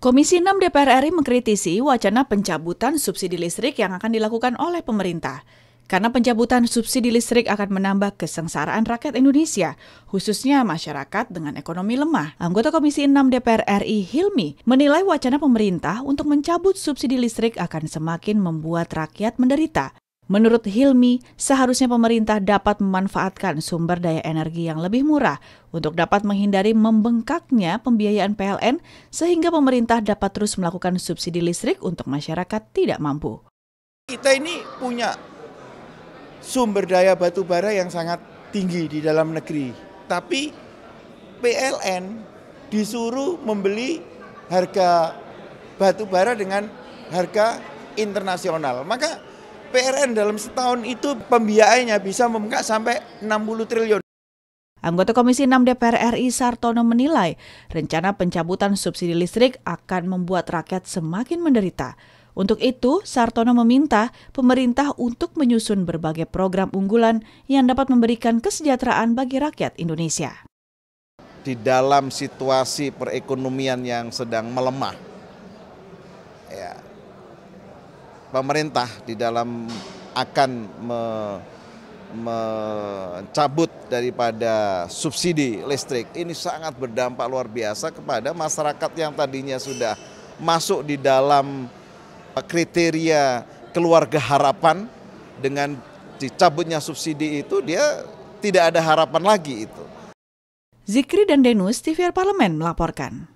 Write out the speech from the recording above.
Komisi 6 DPR RI mengkritisi wacana pencabutan subsidi listrik yang akan dilakukan oleh pemerintah. Karena pencabutan subsidi listrik akan menambah kesengsaraan rakyat Indonesia, khususnya masyarakat dengan ekonomi lemah. Anggota Komisi 6 DPR RI Hilmi menilai wacana pemerintah untuk mencabut subsidi listrik akan semakin membuat rakyat menderita. Menurut Hilmi, seharusnya pemerintah dapat memanfaatkan sumber daya energi yang lebih murah untuk dapat menghindari membengkaknya pembiayaan PLN sehingga pemerintah dapat terus melakukan subsidi listrik untuk masyarakat tidak mampu. Kita ini punya sumber daya batu bara yang sangat tinggi di dalam negeri, tapi PLN disuruh membeli harga batu bara dengan harga internasional. Maka PRN dalam setahun itu pembiayaannya bisa membengkak sampai 60 triliun. Anggota Komisi 6 DPR RI Sartono menilai rencana pencabutan subsidi listrik akan membuat rakyat semakin menderita. Untuk itu, Sartono meminta pemerintah untuk menyusun berbagai program unggulan yang dapat memberikan kesejahteraan bagi rakyat Indonesia. Di dalam situasi perekonomian yang sedang melemah, ya, pemerintah di dalam akan me, mencabut daripada subsidi listrik ini sangat berdampak luar biasa kepada masyarakat yang tadinya sudah masuk di dalam eh, kriteria keluarga harapan dengan dicabutnya subsidi itu dia tidak ada harapan lagi itu. Zikri dan Denus, TVR Parlemen melaporkan.